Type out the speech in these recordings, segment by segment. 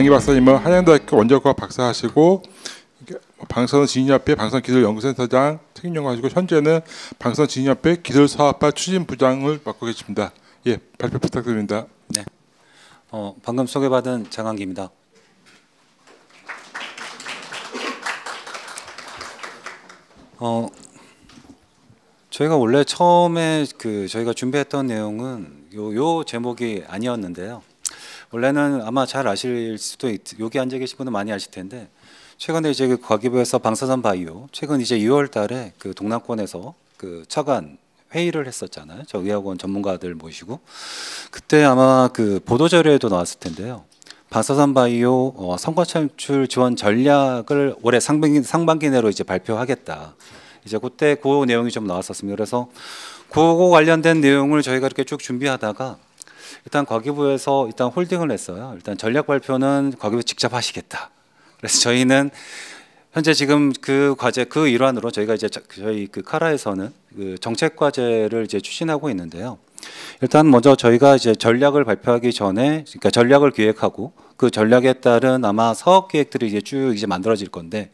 강희 박사님은 한양대학교 원자과 박사하시고 방선 사 진흥협회 방선기술연구센터장 사 책임연구하시고 현재는 방선 사 진흥협회 기술사업과 추진부장을 맡고 계십니다. 예, 발표 부탁드립니다. 네, 어, 방금 소개받은 장한기입니다. 어, 저희가 원래 처음에 그 저희가 준비했던 내용은 요, 요 제목이 아니었는데요. 원래는 아마 잘 아실 수도 있, 여기 앉아 계신 분은 많이 아실 텐데 최근에 이제 그 과기부에서 방사선 바이오 최근 이제 6월달에 그 동남권에서 그 차관 회의를 했었잖아요. 저 의학원 전문가들 모시고 그때 아마 그 보도 자료에도 나왔을 텐데요. 방사선 바이오 어, 성과 창출 지원 전략을 올해 상반기, 상반기 내로 이제 발표하겠다. 이제 그때 그 내용이 좀 나왔었습니다. 그래서 그거 관련된 내용을 저희가 이렇게 쭉 준비하다가 일단 과기부에서 일단 홀딩을 했어요. 일단 전략 발표는 과기부 직접 하시겠다. 그래서 저희는 현재 지금 그 과제 그 일환으로 저희가 이제 저희 그 카라에서는 그 정책 과제를 이제 추진하고 있는데요. 일단 먼저 저희가 이제 전략을 발표하기 전에 그러니까 전략을 기획하고 그 전략에 따른 아마 사업 계획들이 이제 쭉 이제 만들어질 건데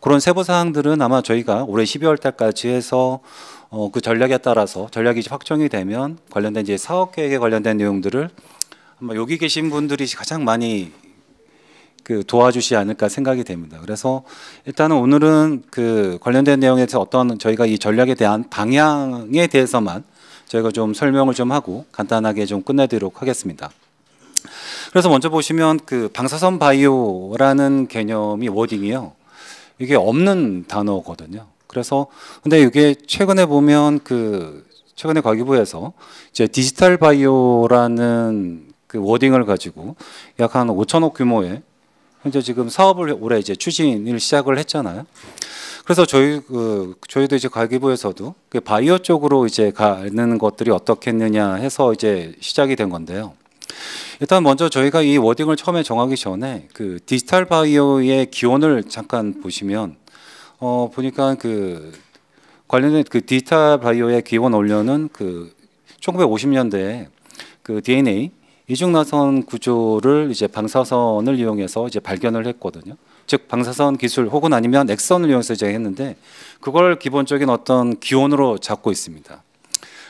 그런 세부 사항들은 아마 저희가 올해 12월 달까지 해서 어, 그 전략에 따라서 전략이 확정이 되면 관련된 이제 사업 계획에 관련된 내용들을 아마 여기 계신 분들이 가장 많이 그 도와주시지 않을까 생각이 됩니다. 그래서 일단은 오늘은 그 관련된 내용에서 어떤 저희가 이 전략에 대한 방향에 대해서만 저희가 좀 설명을 좀 하고 간단하게 좀 끝내도록 하겠습니다. 그래서 먼저 보시면 그 방사선 바이오라는 개념이 워딩이요. 이게 없는 단어거든요. 그래서 근데 이게 최근에 보면 그 최근에 과기부에서 이제 디지털 바이오라는 그 워딩을 가지고 약 한 5천억 규모의 현재 지금 사업을 올해 이제 추진을 시작을 했잖아요. 그래서 저희 그 저희도 이제 가계부에서도 그 바이오 쪽으로 이제 가는 것들이 어떻겠느냐 해서 이제 시작이 된 건데요. 일단 먼저 저희가 이 워딩을 처음에 정하기 전에 그 디지털 바이오의 기원을 잠깐 보시면 어 보니까 그 관련된 그 디지털 바이오의 기원 원료는 그1 9 5 0년대그 DNA 이중나선 구조를 이제 방사선을 이용해서 이제 발견을 했거든요. 즉 방사선 기술 혹은 아니면 액선을 이용해서 제가 했는데 그걸 기본적인 어떤 기원으로 잡고 있습니다.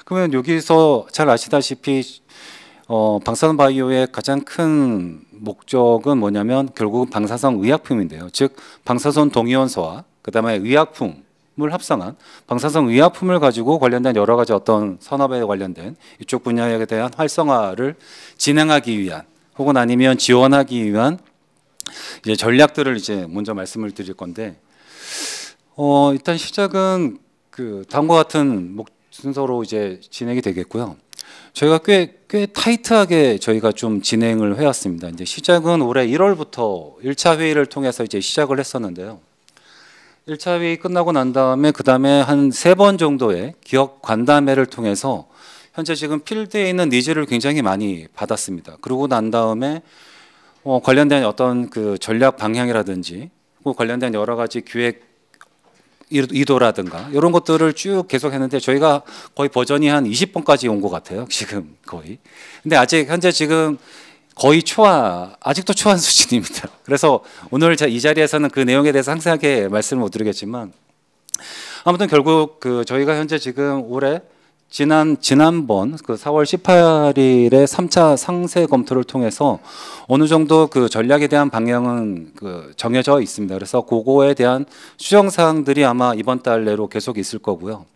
그러면 여기서 잘 아시다시피 어, 방사선 바이오의 가장 큰 목적은 뭐냐면 결국은 방사성 의약품인데요. 즉 방사선 동위원소와 그다음에 의약품 을 합성한 방사성 의약품을 가지고 관련된 여러 가지 어떤 산업에 관련된 이쪽 분야에 대한 활성화를 진행하기 위한 혹은 아니면 지원하기 위한 이제 전략들을 이제 먼저 말씀을 드릴 건데 어, 일단 시작은 그 다음과 같은 순서로 이제 진행이 되겠고요. 저희가 꽤, 꽤 타이트하게 저희가 좀 진행을 해왔습니다. 이제 시작은 올해 1월부터 1차 회의를 통해서 이제 시작을 했었는데요. 1차 회의 끝나고 난 다음에 그 다음에 한 세 번 정도의 기업 간담회를 통해서 현재 지금 필드에 있는 니즈를 굉장히 많이 받았습니다. 그러고 난 다음에 어, 관련된 어떤 그 전략 방향이라든지 뭐 관련된 여러 가지 기획 이도라든가 이런 것들을 쭉 계속했는데 저희가 거의 버전이 한 20번까지 온 것 같아요 지금 거의. 근데 아직 현재 지금 거의 초하 아직도 초한 수준입니다. 그래서 오늘 이 자리에서는 그 내용에 대해서 상세하게 말씀을 못 드리겠지만 아무튼 결국 그 저희가 현재 지금 올해 지난 지난번 그 4월 18일에 3차 상세 검토를 통해서 어느 정도 그 전략에 대한 방향은 그 정해져 있습니다. 그래서 그거에 대한 수정 사항들이 아마 이번 달 내로 계속 있을 거고요.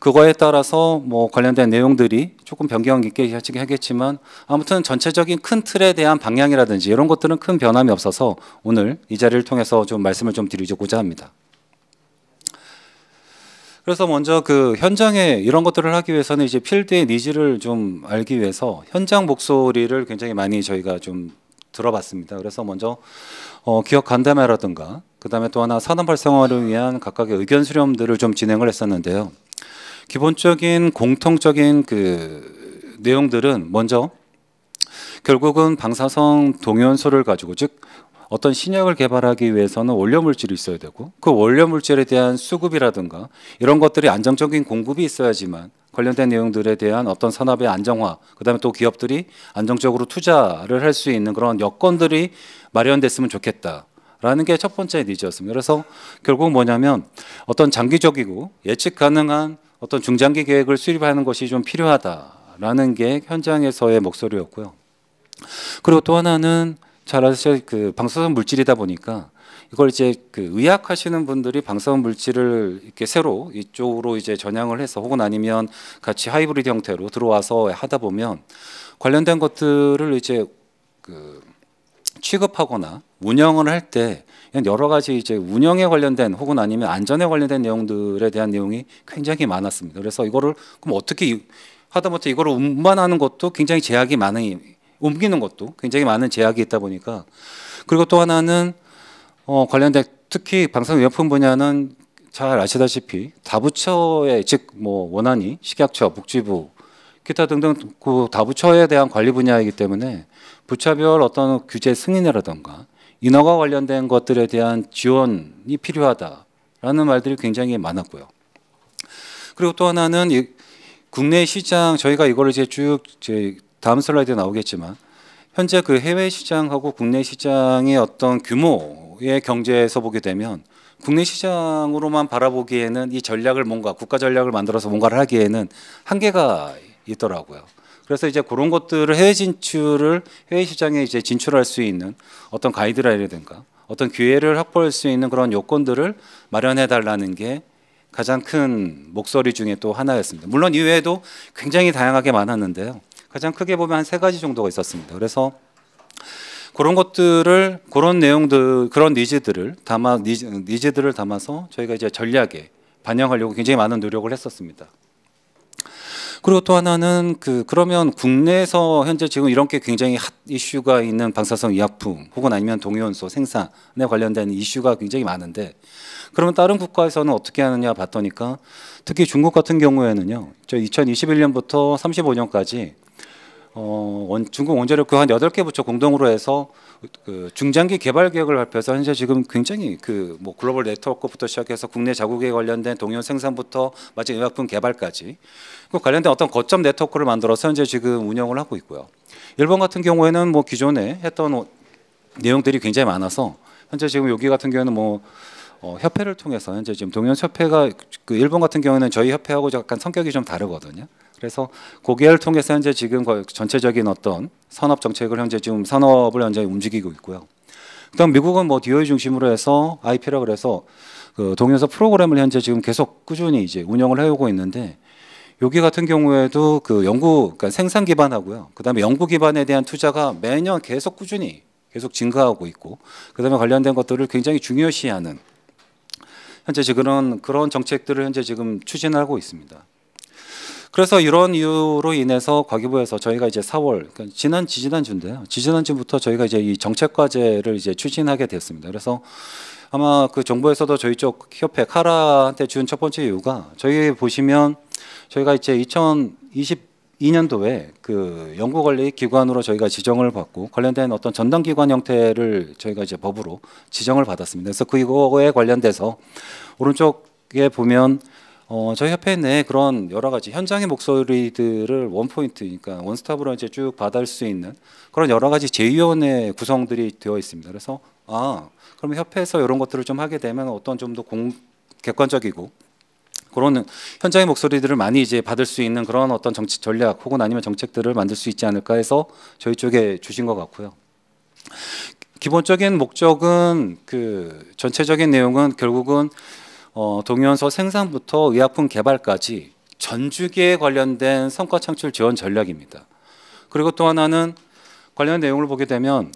그거에 따라서 뭐 관련된 내용들이 조금 변경 있게 하겠지만 아무튼 전체적인 큰 틀에 대한 방향이라든지 이런 것들은 큰 변함이 없어서 오늘 이 자리를 통해서 좀 말씀을 좀 드리고자 합니다. 그래서 먼저 그 현장에 이런 것들을 하기 위해서는 이제 필드의 니즈를 좀 알기 위해서 현장 목소리를 굉장히 많이 저희가 좀 들어봤습니다. 그래서 먼저 어, 기업 간담회라든가 그다음에 또 하나 산업 활성화를 위한 각각의 의견 수렴들을 좀 진행을 했었는데요. 기본적인 공통적인 그 내용들은 먼저 결국은 방사성 동연소를 가지고 즉 어떤 신약을 개발하기 위해서는 원료 물질이 있어야 되고 그 원료 물질에 대한 수급이라든가 이런 것들이 안정적인 공급이 있어야지만 관련된 내용들에 대한 어떤 산업의 안정화, 그다음에 또 기업들이 안정적으로 투자를 할 수 있는 그런 여건들이 마련됐으면 좋겠다. 라는 게 첫 번째 니즈였습니다. 그래서 결국 뭐냐면 어떤 장기적이고 예측 가능한 어떤 중장기 계획을 수립하는 것이 좀 필요하다라는 게 현장에서의 목소리였고요. 그리고 또 하나는 잘 아시죠? 그 방사선 물질이다 보니까 이걸 이제 그 의학하시는 분들이 방사선 물질을 이렇게 새로 이쪽으로 이제 전향을 해서 혹은 아니면 같이 하이브리드 형태로 들어와서 하다 보면 관련된 것들을 이제 그 취급하거나 운영을 할 때 여러 가지 이제 운영에 관련된 혹은 아니면 안전에 관련된 내용들에 대한 내용이 굉장히 많았습니다. 그래서 이거를 그럼 어떻게 하다못해 이거를 운반하는 것도 굉장히 제약이 많이 옮기는 것도 굉장히 많은 제약이 있다 보니까 그리고 또 하나는 어, 관련된 특히 방사능의약품 분야는 잘 아시다시피 다부처의 즉뭐 원안이 식약처, 복지부, 기타 등등 그 다부처에 대한 관리 분야이기 때문에 부처별 어떤 규제 승인이라던가 인허가 관련된 것들에 대한 지원이 필요하다라는 말들이 굉장히 많았고요. 그리고 또 하나는 국내 시장 저희가 이걸 이제 쭉 이제 다음 슬라이드에 나오겠지만 현재 그 해외 시장하고 국내 시장의 어떤 규모의 경제에서 보게 되면 국내 시장으로만 바라보기에는 이 전략을 뭔가 국가 전략을 만들어서 뭔가를 하기에는 한계가 있더라고요. 그래서 이제 그런 것들을 해외 진출을 해외 시장에 이제 진출할 수 있는 어떤 가이드라인이라든가 어떤 기회를 확보할 수 있는 그런 요건들을 마련해 달라는 게 가장 큰 목소리 중에 또 하나였습니다. 물론 이외에도 굉장히 다양하게 많았는데요. 가장 크게 보면 한 세 가지 정도가 있었습니다. 그래서 그런 것들을 그런 내용들 그런 니즈들을 담아 니즈, 니즈들을 담아서 저희가 이제 전략에 반영하려고 굉장히 많은 노력을 했었습니다. 그리고 또 하나는 그 그러면 국내에서 현재 지금 이런 게 굉장히 핫 이슈가 있는 방사성 의약품 혹은 아니면 동위원소 생산에 관련된 이슈가 굉장히 많은데 그러면 다른 국가에서는 어떻게 하느냐 봤더니까 특히 중국 같은 경우에는요. 저 2021년부터 35년까지 어, 중국 원자력 그 한 여덟 개 부처 공동으로 해서 그 중장기 개발 계획을 발표해서 현재 지금 굉장히 그 뭐 글로벌 네트워크부터 시작해서 국내 자국에 관련된 동연 생산부터 마치 의약품 개발까지 그 관련된 어떤 거점 네트워크를 만들어서 현재 지금 운영을 하고 있고요. 일본 같은 경우에는 뭐 기존에 했던 내용들이 굉장히 많아서 현재 지금 여기 같은 경우는 뭐 어, 협회를 통해서 현재 지금 동연 협회가 그 일본 같은 경우에는 저희 협회하고 약간 성격이 좀 다르거든요. 그래서 고개를 통해서 현재 지금 전체적인 어떤 산업 정책을 현재 지금 산업을 현재 움직이고 있고요. 그다음 미국은 뭐 DOE 중심으로 해서 IP라 그래서 그 동에서 프로그램을 현재 지금 계속 꾸준히 이제 운영을 해오고 있는데 여기 같은 경우에도 그 연구 그러니까 생산 기반하고요. 그다음에 연구 기반에 대한 투자가 매년 계속 꾸준히 계속 증가하고 있고 그다음에 관련된 것들을 굉장히 중요시하는 현재 지금 그런 그런 정책들을 현재 지금 추진하고 있습니다. 그래서 이런 이유로 인해서 과기부에서 저희가 이제 4월 그러니까 지난 지지난 주인데요. 지지난 주부터 저희가 이제 이 정책 과제를 이제 추진하게 되었습니다. 그래서 아마 그 정부에서도 저희 쪽 협회 카라한테 준 첫 번째 이유가 저희 보시면 저희가 이제 2022년도에 그 연구관리기관으로 저희가 지정을 받고 관련된 어떤 전담기관 형태를 저희가 이제 법으로 지정을 받았습니다. 그래서 그거에 관련돼서 오른쪽에 보면 어, 저희 협회 내 그런 여러 가지 현장의 목소리들을 원포인트, 니까 그러니까 원스톱으로 이제 쭉 받을 수 있는 그런 여러 가지 제휴위원회 구성들이 되어 있습니다. 그래서 아, 그러면 협회에서 이런 것들을 좀 하게 되면 어떤 좀더 객관적이고 그런 현장의 목소리들을 많이 이제 받을 수 있는 그런 어떤 정치 전략 혹은 아니면 정책들을 만들 수 있지 않을까 해서 저희 쪽에 주신 것 같고요. 기본적인 목적은 그 전체적인 내용은 결국은 어, 동연소 생산부터 의약품 개발까지 전주기에 관련된 성과 창출 지원 전략입니다. 그리고 또 하나는 관련 내용을 보게 되면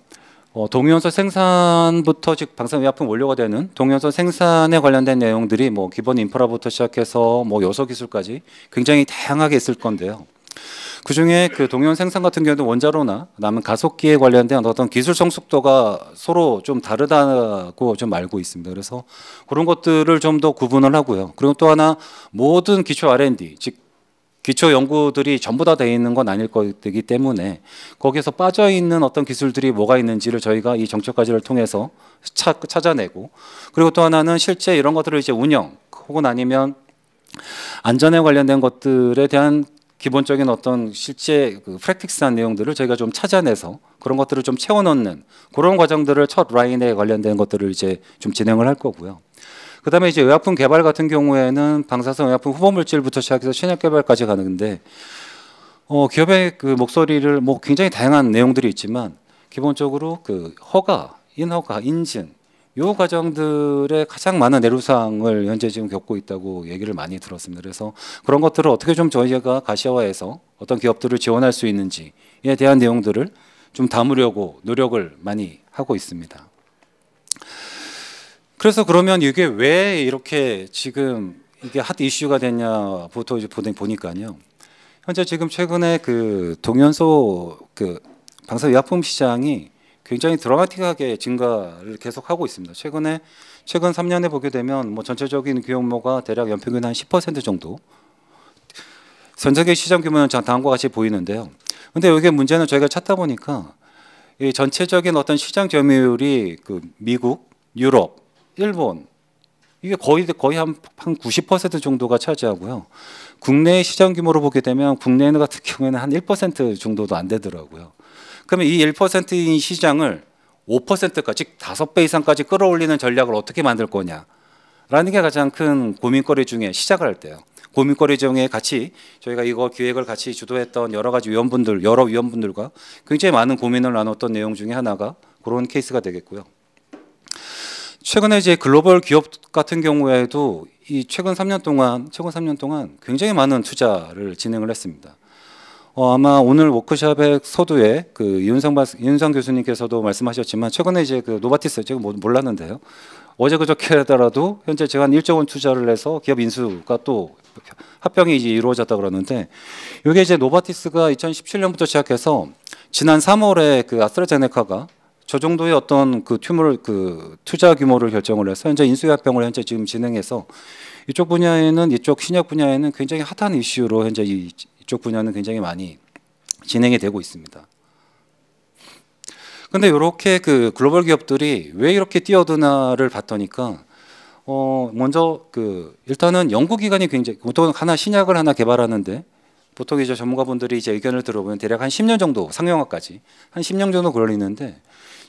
어, 동연서 생산부터 즉 방사의약품 원료가 되는 동연서 생산에 관련된 내용들이 뭐 기본 인프라부터 시작해서 뭐 요소 기술까지 굉장히 다양하게 있을 건데요. 그중에 그 동연 생산 같은 경우도 원자로나 남은 가속기에 관련된 어떤 기술 성숙도가 서로 좀 다르다고 좀 알고 있습니다. 그래서 그런 것들을 좀 더 구분을 하고요. 그리고 또 하나 모든 기초 R&D 즉 기초 연구들이 전부 다 돼 있는 건 아닐 것이기 때문에 거기에서 빠져 있는 어떤 기술들이 뭐가 있는지를 저희가 이 정책 과제를 통해서 찾아내고 그리고 또 하나는 실제 이런 것들을 이제 운영 혹은 아니면 안전에 관련된 것들에 대한 기본적인 어떤 실제 그 프랙틱스한 내용들을 저희가 좀 찾아내서 그런 것들을 좀 채워넣는 그런 과정들을 첫 라인에 관련된 것들을 이제 좀 진행을 할 거고요. 그다음에 이제 의약품 개발 같은 경우에는 방사성 의약품 후보 물질부터 시작해서 신약 개발까지 가는데 어, 기업의 그 목소리를 뭐 굉장히 다양한 내용들이 있지만 기본적으로 그 허가, 인허가, 인증 요 과정들의 가장 많은 내로사항을 현재 지금 겪고 있다고 얘기를 많이 들었습니다. 그래서 그런 것들을 어떻게 좀 저희가 가시화해서 어떤 기업들을 지원할 수 있는지에 대한 내용들을 좀 담으려고 노력을 많이 하고 있습니다. 그래서 그러면 이게 왜 이렇게 지금 이게 핫 이슈가 됐냐부터 이제 보니까요. 현재 지금 최근에 그 동연소 그 방사의약품 시장이 굉장히 드라마틱하게 증가를 계속하고 있습니다. 최근에 최근 3년에 보게 되면 뭐 전체적인 규모가 대략 연평균 한 10% 정도. 전 세계 시장 규모는 다음과 같이 보이는데요. 근데 여기 문제는 저희가 찾다 보니까 이 전체적인 어떤 시장 점유율이 그 미국, 유럽, 일본 이게 거의 거의 한 90% 정도가 차지하고요. 국내 시장 규모로 보게 되면 국내는 같은 경우에는 한 1% 정도도 안 되더라고요. 그러면 이 1%인 시장을 5%까지 5배 이상까지 끌어올리는 전략을 어떻게 만들 거냐라는 게 가장 큰 고민거리 중에 시작을 할 때요. 고민거리 중에 같이 저희가 이거 기획을 같이 주도했던 여러 가지 위원분들, 여러 위원분들과 굉장히 많은 고민을 나눴던 내용 중에 하나가 그런 케이스가 되겠고요. 최근에 이제 글로벌 기업 같은 경우에도 이 최근 3년 동안 최근 3년 동안 굉장히 많은 투자를 진행을 했습니다. 어, 아마 오늘 워크숍의 서두에 그윤성 이윤성 교수님께서도 말씀하셨지만 최근에 이제 그 노바티스 제가 뭐 몰랐는데요. 어제 그저께 하더라도 현재 제가 한 1조 원 투자를 해서 기업 인수가 또 합병이 이제 이루어졌다 그러는데 이게 이제 노바티스가 2017년부터 시작해서 지난 3월에 그 아스트라제네카가 저 정도의 어떤 그 튜물 그 투자 규모를 결정을 해서 현재 인수 합병을 현재 지금 진행해서 이쪽 분야에는 이쪽 신약 분야에는 굉장히 핫한 이슈로 현재 이 그쪽 분야는 굉장히 많이 진행이 되고 있습니다. 근데 이렇게 그 글로벌 기업들이 왜 이렇게 뛰어드나를 봤더니까 어 먼저 그 일단은 연구 기관이 굉장히 보통 하나 신약을 하나 개발하는데 보통 이제 전문가분들이 이제 의견을 들어보면 대략 한 10년 정도 상용화까지 한 10년 정도 걸리는데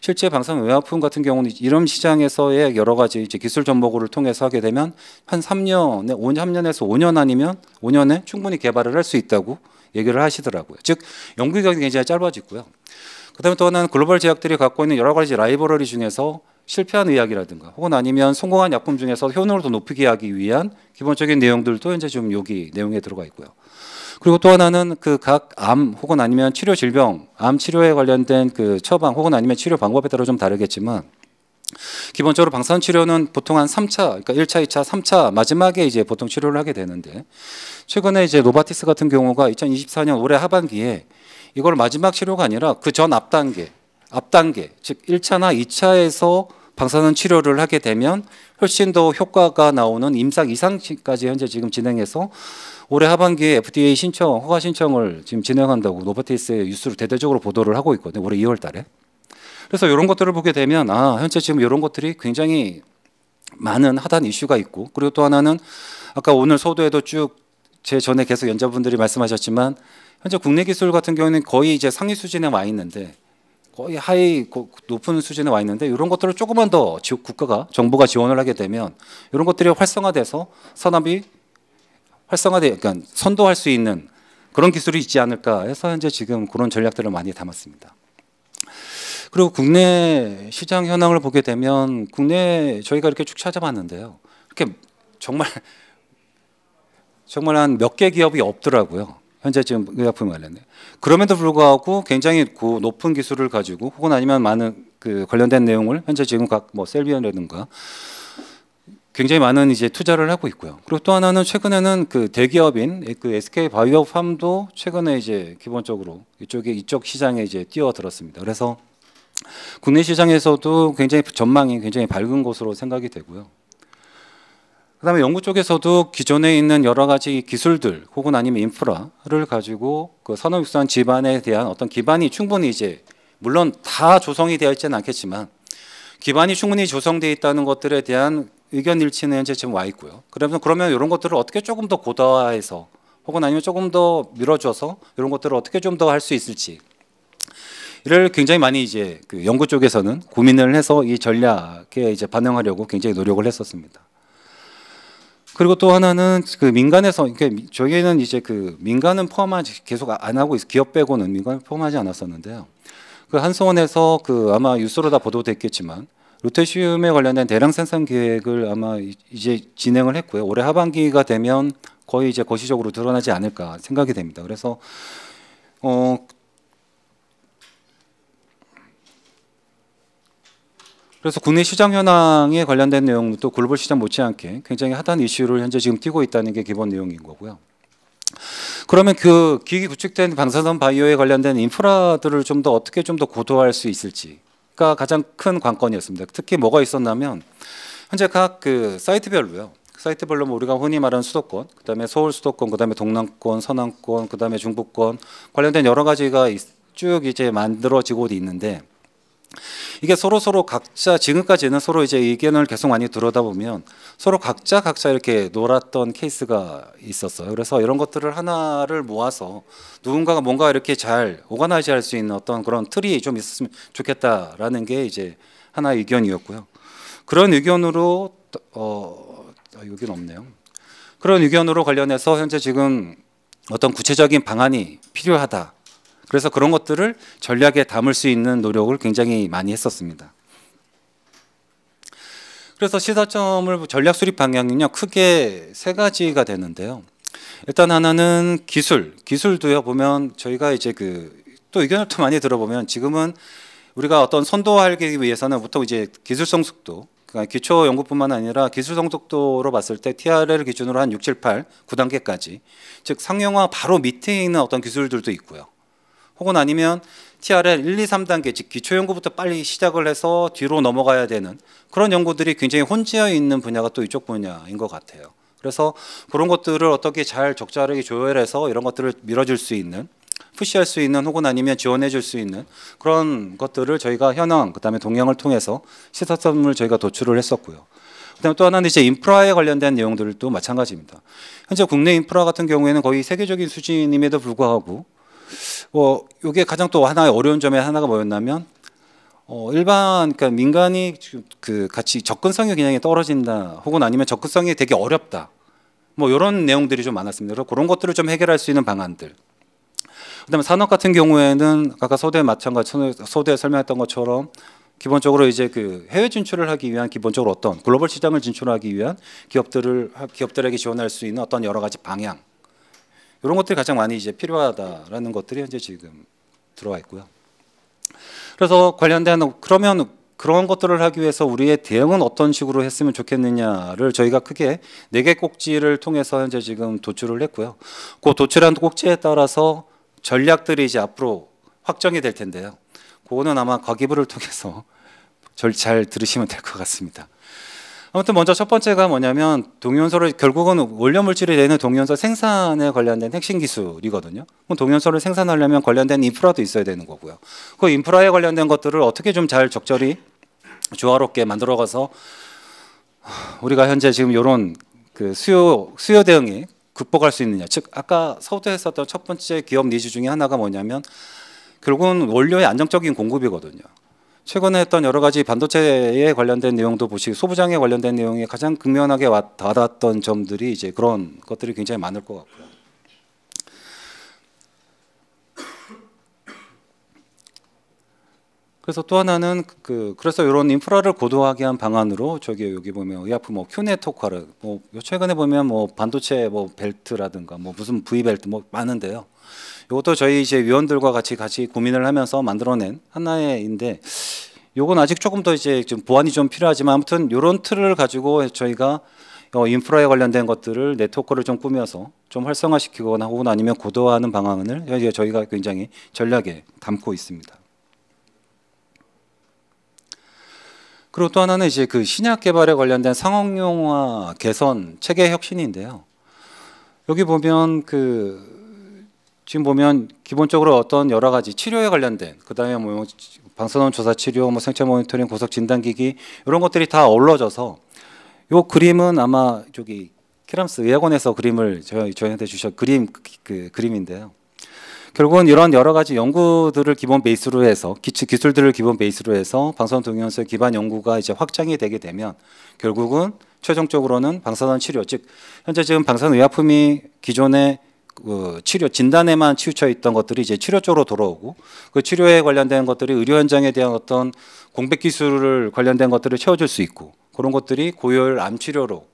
실제 방사선 외화품 같은 경우는 이런 시장에서의 여러 가지 이제 기술 전보을 통해서 하게 되면 한 3년, 에5년에서 5년 아니면 5년에 충분히 개발을 할 수 있다고 얘기를 하시더라고요. 즉 연구 기간이 굉장히 짧아지고요. 그다음에 또 하나는 글로벌 제약들이 갖고 있는 여러 가지 라이벌러리 중에서 실패한 의학이라든가 혹은 아니면 성공한 약품 중에서 효능을 더 높이게 하기 위한 기본적인 내용들도 현재 좀 여기 내용에 들어가 있고요. 그리고 또 하나는 그 각 암 혹은 아니면 치료 질병, 암 치료에 관련된 그 처방 혹은 아니면 치료 방법에 따라 좀 다르겠지만 기본적으로 방사선 치료는 보통 한 3차, 그러니까 1차, 2차, 3차 마지막에 이제 보통 치료를 하게 되는데 최근에 이제 노바티스 같은 경우가 2024년 올해 하반기에 이걸 마지막 치료가 아니라 그 전 앞 단계, 앞 단계, 즉 1차나 2차에서 방사선 치료를 하게 되면 훨씬 더 효과가 나오는 임상 이상까지 현재 지금 진행해서 올해 하반기에 FDA 신청 허가 신청을 지금 진행한다고 노바테이스의 뉴스로 대대적으로 보도를 하고 있거든요. 올해 2월 달에. 그래서 이런 것들을 보게 되면 아, 현재 지금 이런 것들이 굉장히 많은 하단 이슈가 있고 그리고 또 하나는 아까 오늘 소도에도 쭉 제 전에 계속 연자분들이 말씀하셨지만 현재 국내 기술 같은 경우는 거의 이제 상위 수준에 와 있는데 거의 하이 높은 수준에 와 있는데 이런 것들을 조금만 더 국가가 정부가 지원을 하게 되면 이런 것들이 활성화돼서 산업이 활성화돼 그러니까 선도할 수 있는 그런 기술이 있지 않을까 해서 현재 지금 그런 전략들을 많이 담았습니다. 그리고 국내 시장 현황을 보게 되면 국내 저희가 이렇게 쭉 찾아봤는데요. 이렇게 정말 정말 한 몇 개 기업이 없더라고요. 현재 지금 의약품 관련해. 그럼에도 불구하고 굉장히 고, 높은 기술을 가지고 혹은 아니면 많은 그 관련된 내용을 현재 지금 각 뭐 셀비언이라든가 굉장히 많은 이제 투자를 하고 있고요. 그리고 또 하나는 최근에는 그 대기업인 그 SK 바이오팜도 최근에 이제 기본적으로 이쪽에 이쪽 시장에 이제 뛰어들었습니다. 그래서 국내 시장에서도 굉장히 전망이 굉장히 밝은 것으로 생각이 되고요. 그다음에 연구 쪽에서도 기존에 있는 여러 가지 기술들 혹은 아니면 인프라를 가지고 그 산업육산 집안에 대한 어떤 기반이 충분히 이제 물론 다 조성이 되어 있지는 않겠지만 기반이 충분히 조성되어 있다는 것들에 대한 의견 일치는 이제 지금 와 있고요. 그러면 그러면 이런 것들을 어떻게 조금 더 고도화해서 혹은 아니면 조금 더 밀어줘서 이런 것들을 어떻게 좀 더 할 수 있을지 이를 굉장히 많이 이제 그 연구 쪽에서는 고민을 해서 이 전략에 이제 반영하려고 굉장히 노력을 했었습니다. 그리고 또 하나는 그 민간에서 이렇게 그러니까 저희는 이제 그 민간은 포함하지 계속 아, 안 하고 기업 빼고는 민간 포함하지 않았었는데요. 그 한성원에서 그 아마 뉴스로 다 보도됐겠지만 루테슘에 관련된 대량 생산 계획을 아마 이제 진행을 했고요. 올해 하반기가 되면 거의 이제 거시적으로 드러나지 않을까 생각이 됩니다. 그래서 어 그래서 국내 시장 현황에 관련된 내용도 글로벌 시장 못지않게 굉장히 핫한 이슈를 현재 지금 띄고 있다는 게 기본 내용인 거고요. 그러면 그 기기 구축된 방사선 바이오에 관련된 인프라들을 좀 더 어떻게 좀 더 고도화할 수 있을지 가 가장 큰 관건이었습니다. 특히 뭐가 있었냐면 현재 각 그 사이트별로요. 그 사이트별로 뭐 우리가 흔히 말하는 수도권, 그다음에 서울 수도권, 그다음에 동남권, 서남권, 그다음에 중부권 관련된 여러 가지가 쭉 이제 만들어지고 있는데 이게 서로 서로 각자 지금까지는 서로 이제 의견을 계속 많이 들여다보면 서로 각자 각자 이렇게 놀았던 케이스가 있었어요. 그래서 이런 것들을 하나를 모아서 누군가가 뭔가 이렇게 잘 오가나이즈 할수 있는 어떤 그런 틀이 좀 있었으면 좋겠다라는 게 이제 하나의 의견이었고요. 그런 의견으로 어 아, 여기는 없네요. 그런 의견으로 관련해서 현재 지금 어떤 구체적인 방안이 필요하다. 그래서 그런 것들을 전략에 담을 수 있는 노력을 굉장히 많이 했었습니다. 그래서 시사점을 전략 수립 방향은요 크게 세 가지가 되는데요. 일단 하나는 기술, 기술도요 보면 저희가 이제 그 또 의견을 또 많이 들어보면 지금은 우리가 어떤 선도하기 위해서는 보통 이제 기술 성숙도 그러니까 기초 연구뿐만 아니라 기술 성숙도로 봤을 때 TRL 기준으로 한 6, 7, 8, 9단계까지 즉 상용화 바로 밑에 있는 어떤 기술들도 있고요. 혹은 아니면 TRL 1, 2, 3단계 즉 기초 연구부터 빨리 시작을 해서 뒤로 넘어가야 되는 그런 연구들이 굉장히 혼재해 있는 분야가 또 이쪽 분야인 것 같아요. 그래서 그런 것들을 어떻게 잘 적절하게 조율해서 이런 것들을 밀어줄 수 있는 푸시할 수 있는 혹은 아니면 지원해 줄 수 있는 그런 것들을 저희가 현황 그다음에 동향을 통해서 시사점을 저희가 도출을 했었고요. 그다음에 또 하나는 이제 인프라에 관련된 내용들도 마찬가지입니다. 현재 국내 인프라 같은 경우에는 거의 세계적인 수준임에도 불구하고 어, 이게 가장 또 하나의 어려운 점의 하나가 뭐였냐면 어, 일반 그러니까 민간이 그 같이 접근성이 굉장히 떨어진다 혹은 아니면 접근성이 되게 어렵다 뭐 이런 내용들이 좀 많았습니다. 그래서 그런 것들을 좀 해결할 수 있는 방안들. 그다음에 산업 같은 경우에는 아까 소대 마찬가지 소대에 설명했던 것처럼 기본적으로 이제 그 해외 진출을 하기 위한 기본적으로 어떤 글로벌 시장을 진출하기 위한 기업들을 기업들에게 지원할 수 있는 어떤 여러 가지 방향 이런 것들이 가장 많이 이제 필요하다라는 것들이 현재 지금 들어와 있고요. 그래서 관련된 그러면 그런 것들을 하기 위해서 우리의 대응은 어떤 식으로 했으면 좋겠느냐를 저희가 크게 네 개 꼭지를 통해서 현재 지금 도출을 했고요. 그 도출한 꼭지에 따라서 전략들이 이제 앞으로 확정이 될 텐데요. 그거는 아마 과기부를 통해서 절잘 들으시면 될 것 같습니다. 아무튼 먼저 첫 번째가 뭐냐면 동연소를 결국은 원료 물질이 되는 동연소 생산에 관련된 핵심 기술이거든요. 그럼 동연소를 생산하려면 관련된 인프라도 있어야 되는 거고요. 그 인프라에 관련된 것들을 어떻게 좀 잘 적절히 조화롭게 만들어가서 우리가 현재 지금 이런 그 수요 수요 대응이 극복할 수 있느냐. 즉 아까 서울대 했던첫 번째 기업 니즈 중에 하나가 뭐냐면 결국은 원료의 안정적인 공급이거든요. 최근에 했던 여러 가지 반도체에 관련된 내용도 보시고 소부장에 관련된 내용이 가장 극면하게 와닿았던 점들이 이제 그런 것들이 굉장히 많을 것 같고요. 그래서 또 하나는 그 그래서 이런 인프라를 고도화하게 한 방안으로 저기 여기 보면 의약품 뭐 큐네토카를 뭐 최근에 보면 뭐 반도체 뭐 벨트라든가 뭐 무슨 V 벨트 뭐 많은데요. 이것도 저희 이제 위원들과 같이 같이 고민을 하면서 만들어낸 하나의인데 요건 아직 조금 더 이제 좀 보완이 좀 필요하지만 아무튼 요런 틀을 가지고 저희가 어 인프라에 관련된 것들을 네트워크를 좀 꾸며서 좀 활성화시키거나 혹은 아니면 고도화하는 방안을 저희가 굉장히 전략에 담고 있습니다. 그리고 또 하나는 이제 그 신약 개발에 관련된 상업용화 개선 체계 혁신인데요. 여기 보면 그 지금 보면 기본적으로 어떤 여러 가지 치료에 관련된 그다음에 뭐 방사선 조사 치료, 뭐 생체 모니터링, 고속 진단 기기 이런 것들이 다 어우러져서 요 그림은 아마 저기 키람스 의학원에서 그림을 저희 저한테 주셨 그림 그, 그 그림인데요. 결국은 이런 여러 가지 연구들을 기본 베이스로 해서 기치 기술들을 기본 베이스로 해서 방사선 동위원소의 기반 연구가 이제 확장이 되게 되면 결국은 최종적으로는 방사선 치료 즉 현재 지금 방사선 의약품이 기존의 그 치료 진단에만 치우쳐 있던 것들이 이제 치료 쪽으로 돌아오고 그 치료에 관련된 것들이 의료 현장에 대한 어떤 공백 기술을 관련된 것들을 채워줄 수 있고 그런 것들이 고열 암 치료로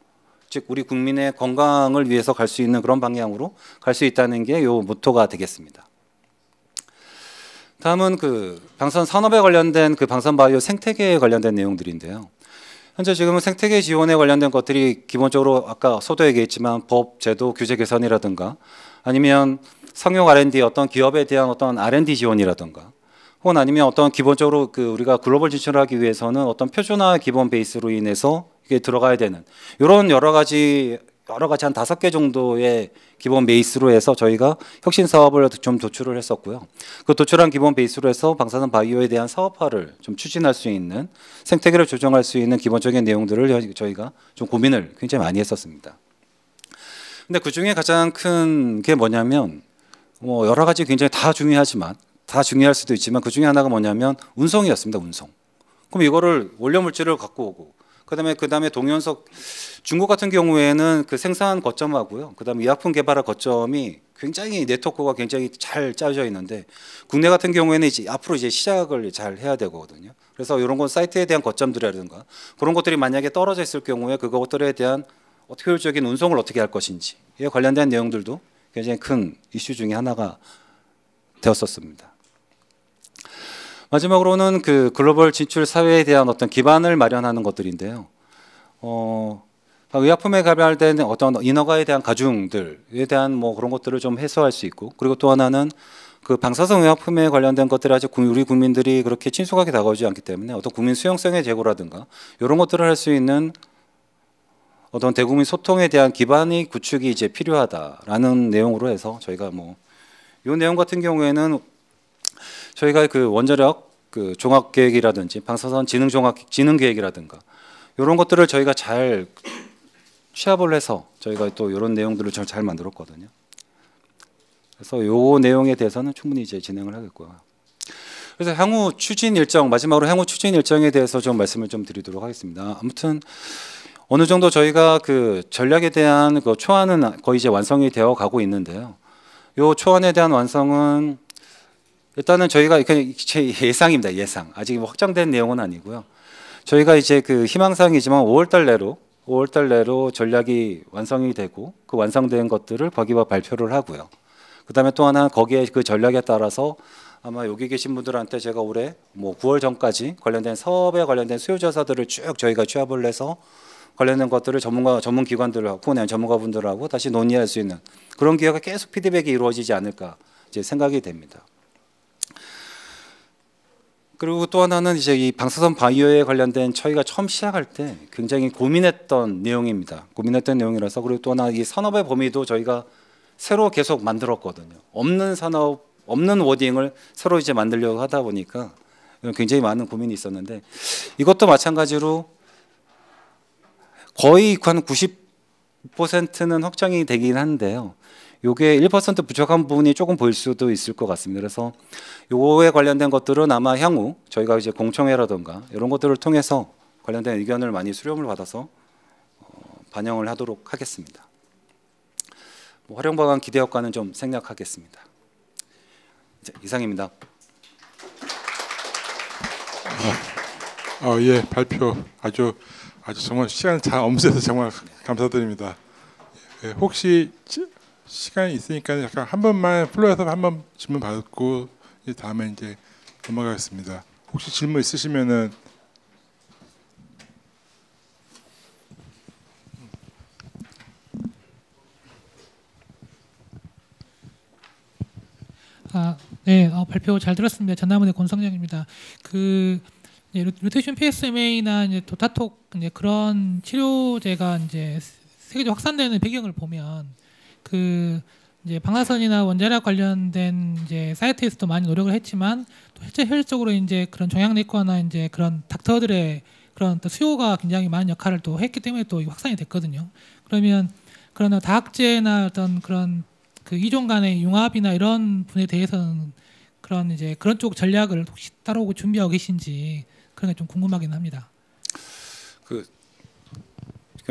즉 우리 국민의 건강을 위해서 갈 수 있는 그런 방향으로 갈 수 있다는 게 요 모토가 되겠습니다. 다음은 그 방산 산업에 관련된 그 방산 바이오 생태계에 관련된 내용들인데요. 현재 지금은 생태계 지원에 관련된 것들이 기본적으로 아까 서도 얘기했지만 법, 제도, 규제 개선이라든가 아니면 상용 R&D 어떤 기업에 대한 어떤 R&D 지원이라든가 혹은 아니면 어떤 기본적으로 그 우리가 글로벌 진출하기 위해서는 어떤 표준화 기본 베이스로 인해서 이게 들어가야 되는 이런 여러 가지 여러 가지 한 다섯 개 정도의 기본 베이스로 해서 저희가 혁신 사업을 좀 도출을 했었고요. 그 도출한 기본 베이스로 해서 방사선 바이오에 대한 사업화를 좀 추진할 수 있는 생태계를 조정할 수 있는 기본적인 내용들을 저희가 좀 고민을 굉장히 많이 했었습니다. 근데 그 중에 가장 큰 게 뭐냐면 뭐 여러 가지 굉장히 다 중요하지만 다 중요할 수도 있지만 그 중에 하나가 뭐냐면 운송이었습니다. 운송. 그럼 이거를 원료 물질을 갖고 오고 그다음에 그다음에 동연석 중국 같은 경우에는 그 생산 거점하고요. 그다음에 의약품 개발할 거점이 굉장히 네트워크가 굉장히 잘 짜져 여 있는데 국내 같은 경우에는 이제 앞으로 이제 시작을 잘 해야 되거든요. 그래서 이런 건 사이트에 대한 거점들이라든가 그런 것들이 만약에 떨어져 있을 경우에 그것들에 대한 어떻게 효율적인 운송을 어떻게 할 것인지에 관련된 내용들도 굉장히 큰 이슈 중의 하나가 되었었습니다. 마지막으로는 그 글로벌 진출 사회에 대한 어떤 기반을 마련하는 것들인데요. 어, 아, 의약품에 개발된 어떤 인허가에 대한 가중들에 대한 뭐 그런 것들을 좀 해소할 수 있고 그리고 또 하나는 그 방사성 의약품에 관련된 것들 아직 우리 국민들이 그렇게 친숙하게 다가오지 않기 때문에 어떤 국민 수용성의 제고라든가 이런 것들을 할 수 있는 어떤 대국민 소통에 대한 기반이 구축이 이제 필요하다라는 내용으로 해서 저희가 뭐이 내용 같은 경우에는 저희가 그 원자력 그 종합 계획이라든지 방사선 지능 종합 지능 계획이라든가 이런 것들을 저희가 잘 취합을 해서 저희가 또 이런 내용들을 잘 만들었거든요. 그래서 요 내용에 대해서는 충분히 이제 진행을 하겠고요. 그래서 향후 추진 일정 마지막으로 향후 추진 일정에 대해서 좀 말씀을 좀 드리도록 하겠습니다. 아무튼 어느 정도 저희가 그 전략에 대한 그 초안은 거의 이제 완성이 되어 가고 있는데요. 요 초안에 대한 완성은 일단은 저희가 그냥 제 예상입니다. 예상. 아직 뭐 확정된 내용은 아니고요. 저희가 이제 그 희망사항이지만 5월달 내로 5월달 내로 전략이 완성이 되고 그 완성된 것들을 거기와 발표를 하고요. 그다음에 또 하나 거기에 그 전략에 따라서 아마 여기 계신 분들한테 제가 올해 뭐 9월 전까지 관련된 사업에 관련된 수요자사들을 쭉 저희가 취합을 해서 관련된 것들을 전문가 전문 기관들하고 그냥 네, 전문가분들하고 다시 논의할 수 있는 그런 기회가 계속 피드백이 이루어지지 않을까 이제 생각이 됩니다. 그리고 또 하나는 이제 이 방사선 바이오에 관련된 저희가 처음 시작할 때 굉장히 고민했던 내용입니다. 고민했던 내용이라서 그리고 또 하나 이 산업의 범위도 저희가 새로 계속 만들었거든요. 없는 산업, 없는 워딩을 새로 이제 만들려고 하다 보니까 굉장히 많은 고민이 있었는데 이것도 마찬가지로 거의 한 90%는 확정이 되긴 한데요. 요게 1% 부족한 부분이 조금 보일 수도 있을 것 같습니다. 그래서 요거에 관련된 것들은 아마 향후 저희가 이제 공청회라든가 이런 것들을 통해서 관련된 의견을 많이 수렴을 받아서 어, 반영을 하도록 하겠습니다. 뭐 활용 방안 기대 효과는 좀 생략하겠습니다. 이상입니다. 아, 어, 예, 발표 아주 아주 정말 시간 잘 엄수해서 정말 감사드립니다. 예, 혹시 시간이 있으니까 약간 한 번만 플로에서 한 번 질문 받고 이제 다음에 이제 넘어가겠습니다. 혹시 질문 있으시면은 아, 네, 어, 발표 잘 들었습니다. 전남은의 권성정입니다. 그 예, 루테이션 PSMA나 이제 도타톡 이제 그런 치료제가 이제 세계적 으로 확산되는 배경을 보면 그 이제 방사선이나 원자력 관련된 이제 사이트에서도 많이 노력을 했지만 또 실제 현실적으로 이제 그런 종양 내과나 이제 그런 닥터들의 그런 또 수요가 굉장히 많은 역할을 또 했기 때문에 또 확산이 됐거든요. 그러면 그런 다학제나 어떤 그런 그 이종 간의 융합이나 이런 분에 대해서는 그런 이제 그런 쪽 전략을 혹시 따로 준비하고 계신지 그런 게 좀 궁금하긴 합니다. 그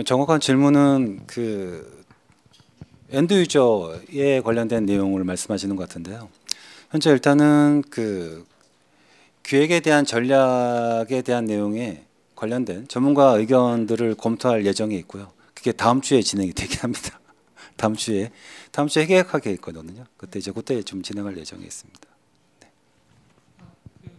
정확한 질문은 그 엔드 유저에 관련된 내용을 말씀하시는 것 같은데요. 현재 일단은 그 기획에 대한 전략에 대한 내용에 관련된 전문가 의견들을 검토할 예정이 있고요. 그게 다음 주에 진행이 되긴 합니다. 다음 주에 다음 주에 계획하게 있거든요. 그때 이제 그때 좀 진행할 예정이 있습니다. 네.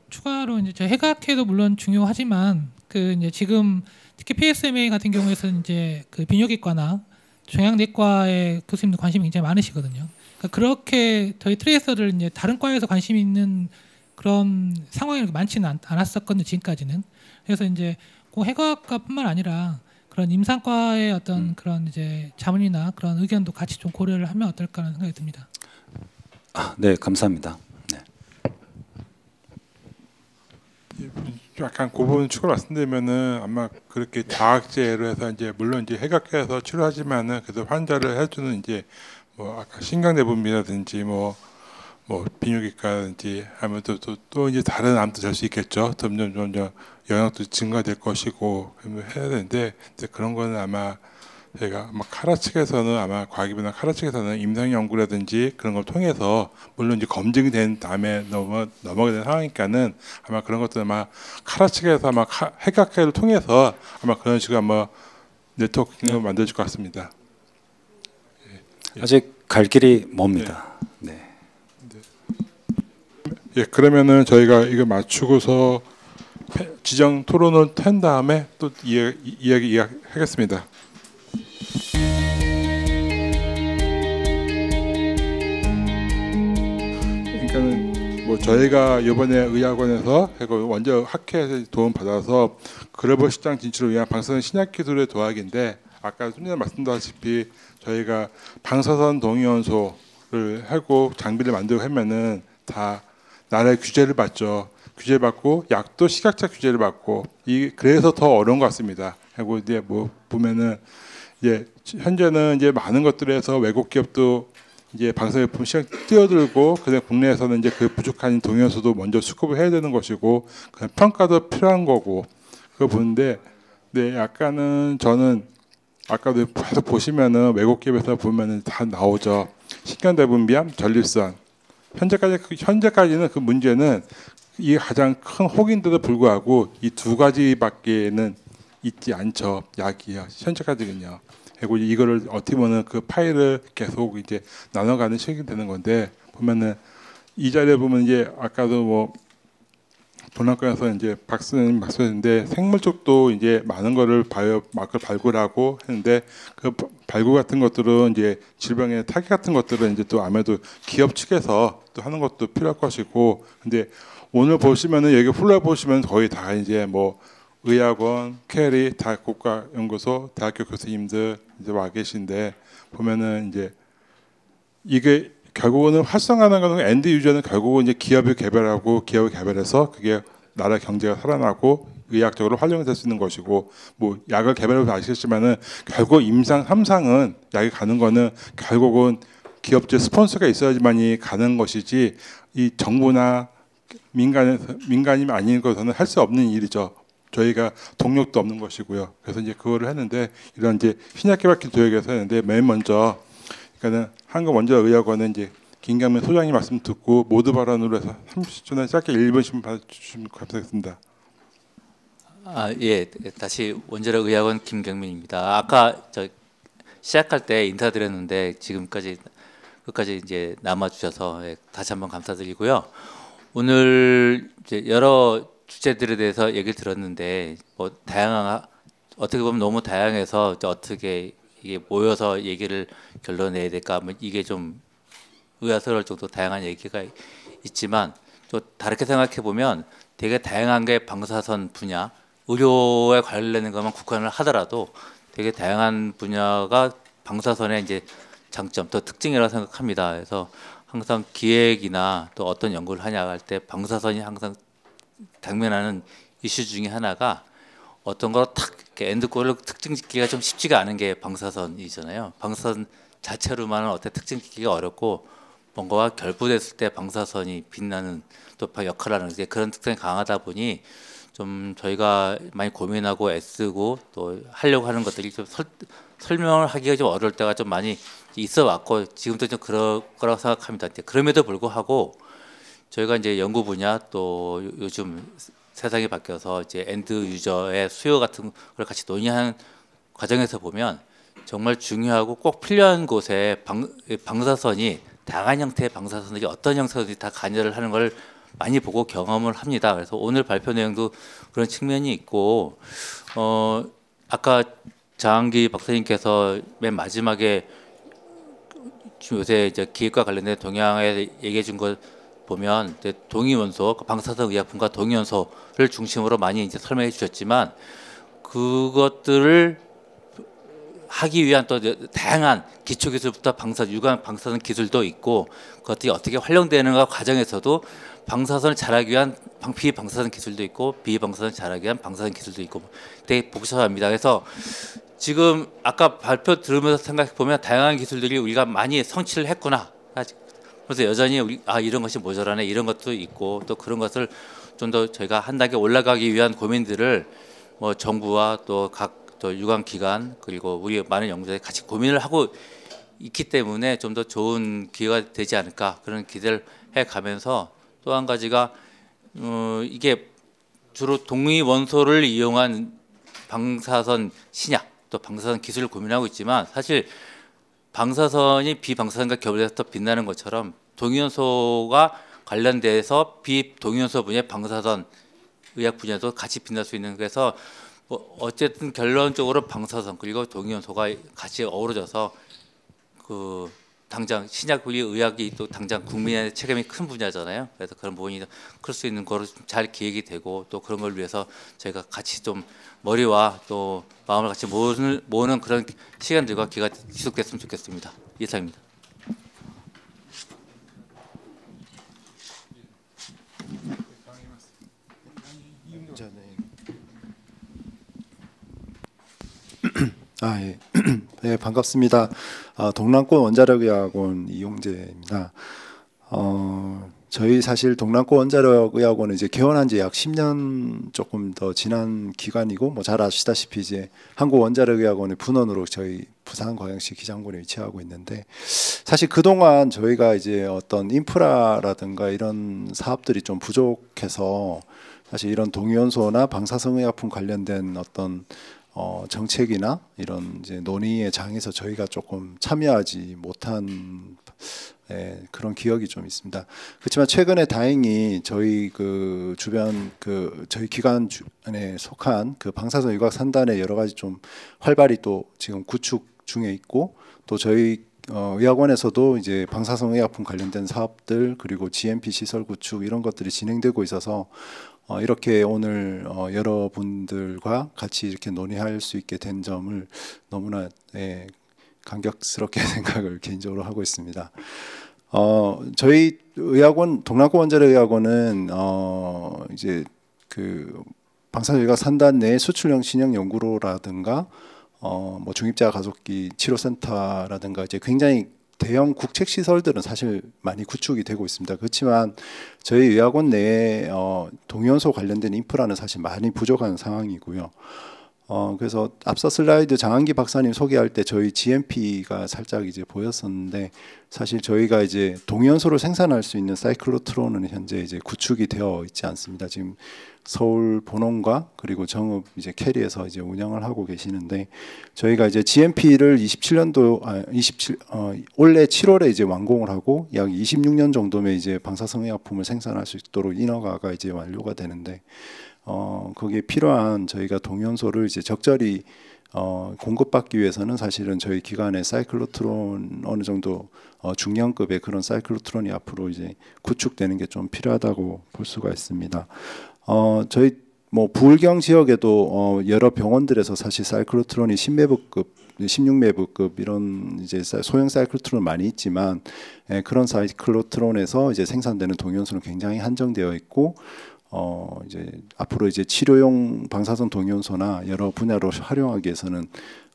추가로 이제 해각해도 물론 중요하지만 그 이제 지금 특히 PSMA 같은 경우에서는 이제 그 비뇨기과나 종양내과의 교수님도 관심이 굉장히 많으시거든요. 그러니까 그렇게 저희 트레이서를 이제 다른 과에서 관심 있는 그런 상황이 많지는 않, 았었거든요 지금까지는. 그래서 이제 꼭 그 해과학과뿐만 아니라 그런 임상과의 어떤 음. 그런 이제 자문이나 그런 의견도 같이 좀 고려를 하면 어떨까 라는 생각이 듭니다. 아, 네, 감사합니다. 네. 예, 약간 그 부분 추가 말씀드리면은 아마 그렇게 자학제로 네. 해서 이제 물론 이제 해각해서 치료하지만은 그래도 환자를 해주는 이제 뭐 아까 신경내분비라든지 뭐 뭐 비뇨기과든지 하면 또, 또, 또 이제 다른 암도 될 수 있겠죠. 점점 점점 영향도 증가될 것이고 해야 되는데 이제 그런 거는 아마 저희가 아마 뭐 카라 측에서는 아마 과학이나 카라 측에서는 임상 연구라든지 그런 걸 통해서 물론 이제 검증이 된 다음에 넘어 넘어가게 된 상황이니까는 아마 그런 것들 아마 카라 측에서 아마 핵학회를 통해서 아마 그런 식으로 아마 네트워킹을 네. 만들어질 것 같습니다. 예. 예. 아직 갈 길이 멉니다. 네. 네. 예 그러면은 저희가 이거 맞추고서 지정 토론을 한 다음에 또 이야기 이야기 하겠습니다. 저희가 이번에 의학원에서 그리고 먼저 학회에서 도움 받아서 글로벌 시장 진출을 위한 방사선 신약 기술의 도약인데 아까 순전 말씀드렸다시피 저희가 방사선 동위원소를 하고 장비를 만들고 하면은 다 나라의 규제를 받죠. 규제 받고 약도 시각처 규제를 받고 이 그래서 더 어려운 것 같습니다. 하고 이제 뭐 보면은 이제 현재는 이제 많은 것들에서 외국 기업도 이제 방사제품 시장 뛰어들고 그다음 국내에서는 이제 그 부족한 동연수도 먼저 수급을 해야 되는 것이고 그냥 평가도 필요한 거고 그거 보는데 네 약간은 저는 아까도 계속 보시면은 외국 기업에서 보면은 다 나오죠 식견 대분비암 전립선 현재까지 그, 현재까지는 그 문제는 이 가장 큰 혹인데도 불구하고 이 두 가지밖에는 있지 않죠 약이요 현재까지는요. 그리고 이거를 어떻게 보면 그 파일을 계속 이제 나눠가는 식이 되는 건데 보면은 이 자리에 보면 이제 아까도 뭐 분학과에서 이제 박사님 말씀했는데 생물 쪽도 이제 많은 거를 바이오 마크 발굴하고 했는데 그 발굴 같은 것들은 이제 질병의 타격 같은 것들은 이제 또 아무래도 기업 측에서 또 하는 것도 필요할 것이고 근데 오늘 보시면은 여기 플라 보시면 거의 다 이제 뭐 의학원, 캐리 다 국가 연구소 대학교 교수님들 이제 와 계신데 보면은 이제 이게 결국은 활성화하는 거는 엔드 유저는 결국은 이제 기업을 개발하고 기업을 개발해서 그게 나라 경제가 살아나고 의학적으로 활용될 수 있는 것이고 뭐 약을 개발해서 아시겠지만은 결국 임상 삼상은 약이 가는 거는 결국은 기업체 스폰서가 있어야지만이 가는 것이지 이 정부나 민간 민간이 아닌 것은 할 수 없는 일이죠. 저희가 동력도 없는 것이고요. 그래서 이제 그거를 했는데 이런 이제 신약 개발길 도역에서 했는데 맨 먼저 그러니까는 한국 원자 의학원은 이제 김경민 소장님 말씀 듣고 모두 발언으로 해서 30초나 짧게 1분씩 받아주시면 감사하겠습니다. 아, 예. 다시 원자력 의학원 김경민입니다. 아까 저 시작할 때 인사드렸는데 지금까지 끝까지 이제 남아 주셔서 예, 다시 한번 감사드리고요. 오늘 이제 여러 주제들에 대해서 얘기를 들었는데 뭐 다양한 어떻게 보면 너무 다양해서 어떻게 이게 모여서 얘기를 결론 내야 될까 하면 뭐 이게 좀 의아스러울 정도 다양한 얘기가 있지만 또 다르게 생각해 보면 되게 다양한 게 방사선 분야 의료에 관련된 것만 국한을 하더라도 되게 다양한 분야가 방사선의 이제 장점 또 특징이라고 생각합니다. 그래서 항상 기획이나 또 어떤 연구를 하냐 할 때 방사선이 항상 당면하는 이슈 중에 하나가 어떤 걸 탁 엔드골을 특징 짓기가 좀 쉽지가 않은 게 방사선이잖아요. 방사선 자체로만은 어떻게 특징 짓기가 어렵고 뭔가와 결부됐을 때 방사선이 빛나는 또역할 하는 게 그런 특성이 강하다 보니 좀 저희가 많이 고민하고 애쓰고 또 하려고 하는 것들이 좀 설, 설명을 하기가 좀 어려울 때가 좀 많이 있어 왔고 지금도 좀 그럴 거라고 생각합니다. 그럼에도 불구하고 저희가 이제 연구 분야 또 요즘 세상이 바뀌어서 이제 엔드 유저의 수요 같은 걸 같이 논의하는 과정에서 보면 정말 중요하고 꼭 필요한 곳에 방, 방사선이 다양한 형태의 방사선들이 어떤 형태든지 다 간여를 하는 걸 많이 보고 경험을 합니다. 그래서 오늘 발표 내용도 그런 측면이 있고 어 아까 장기 박사님께서 맨 마지막에 요새 이제 기획과 관련된 동향에 얘기해 준것 보면 이제 동위원소 그 방사성 의약품과 동위원소를 중심으로 많이 이제 설명해 주셨지만 그것들을 하기 위한 또 다양한 기초 기술부터 방사 유관 방사선 기술도 있고 그것들이 어떻게 활용되는가 과정에서도 방사선을 잘하기 위한 방, 피방사선 기술도 있고 비방사선을 잘하기 위한 방사선 기술도 있고 되게 복잡합니다. 그래서 지금 아까 발표 들으면서 생각해 보면 다양한 기술들이 우리가 많이 성취를 했구나. 아직 그래서 여전히 우리 아 이런 것이 모자라네 이런 것도 있고 또 그런 것을 좀 더 저희가 한 단계 올라가기 위한 고민들을 뭐 정부와 또 각또 유관 기관 그리고 우리 많은 연구자들이 같이 고민을 하고 있기 때문에 좀 더 좋은 기회가 되지 않을까 그런 기대를 해 가면서 또 한 가지가 어, 이게 주로 동위 원소를 이용한 방사선 신약 또 방사선 기술을 고민하고 있지만 사실 방사선이 비방사선과 결합해서 빛나는 것처럼 동위원소가 관련돼서 비동위원소 분야 방사선 의학 분야도 같이 빛날 수 있는 그래서 뭐 어쨌든 결론적으로 방사선 그리고 동위원소가 같이 어우러져서 그 당장 신약 분리 의학이 또 당장 국민의 책임이 큰 분야잖아요. 그래서 그런 부분이 클 수 있는 거로 잘 기획이 되고 또 그런 걸 위해서 저희가 같이 좀 머리와 또 마음을 같이 모으는, 모으는 그런 시간들과 기가 지속됐으면 좋겠습니다. 이상입니다. 아, 예. 네, 반갑습니다. 아, 동남권 원자력의학원 이용재입니다. 어, 저희 사실 동남권 원자력의학원은 이제 개원한 지 약 10년 조금 더 지난 기간이고 뭐 잘 아시다시피 이제 한국 원자력의학원의 분원으로 저희 부산 광역시 기장군에 위치하고 있는데 사실 그동안 저희가 이제 어떤 인프라라든가 이런 사업들이 좀 부족해서 사실 이런 동위원소나 방사성의약품 관련된 어떤 어, 정책이나 이런 이제 논의의 장에서 저희가 조금 참여하지 못한 예, 그런 기억이 좀 있습니다. 그렇지만 최근에 다행히 저희 그 주변 그 저희 기관에 속한 그 방사선 유각 산단에 여러 가지 좀 활발히 또 지금 구축 중에 있고 또 저희 어, 의학원에서도 이제 방사성 의약품 관련된 사업들 그리고 GMP 시설 구축 이런 것들이 진행되고 있어서 어, 이렇게 오늘 어, 여러분들과 같이 이렇게 논의할 수 있게 된 점을 너무나 예, 감격스럽게 생각을 개인적으로 하고 있습니다. 어, 저희 의학원 동남권 원자력 의학원은 어, 이제 그방사선의 산단 내 수출형 신형 연구로라든가 어, 뭐 중입자 가속기 치료센터라든가 이제 굉장히 대형 국책 시설들은 사실 많이 구축이 되고 있습니다. 그렇지만 저희 의학원 내에 어, 동연소 관련된 인프라는 사실 많이 부족한 상황이고요. 어, 그래서 앞서 슬라이드 장한기 박사님 소개할 때 저희 GMP가 살짝 이제 보였었는데 사실 저희가 이제 동연소를 생산할 수 있는 사이클로트론은 현재 이제 구축이 되어 있지 않습니다. 지금 서울 본원과 그리고 정읍 이제 캐리에서 이제 운영을 하고 계시는데 저희가 이제 GMP를 27년도 아, 27 어, 올해 7월에 이제 완공을 하고 약 26년 정도면 이제 방사성의약품을 생산할 수 있도록 인허가가 이제 완료가 되는데 어, 거기에 필요한 저희가 동연소를 이제 적절히 어, 공급받기 위해서는 사실은 저희 기관에 사이클로트론 어느 정도 어, 중량급의 그런 사이클로트론이 앞으로 이제 구축되는 게 좀 필요하다고 볼 수가 있습니다. 어, 저희 뭐 부울경 지역에도 어, 여러 병원들에서 사실 사이클로트론이 10매부급 16매부급 이런 이제 소형 사이클로트론 많이 있지만 예, 그런 사이클로트론에서 이제 생산되는 동위원소는 굉장히 한정되어 있고 어 이제 앞으로 이제 치료용 방사선 동위원소나 여러 분야로 활용하기 위해서는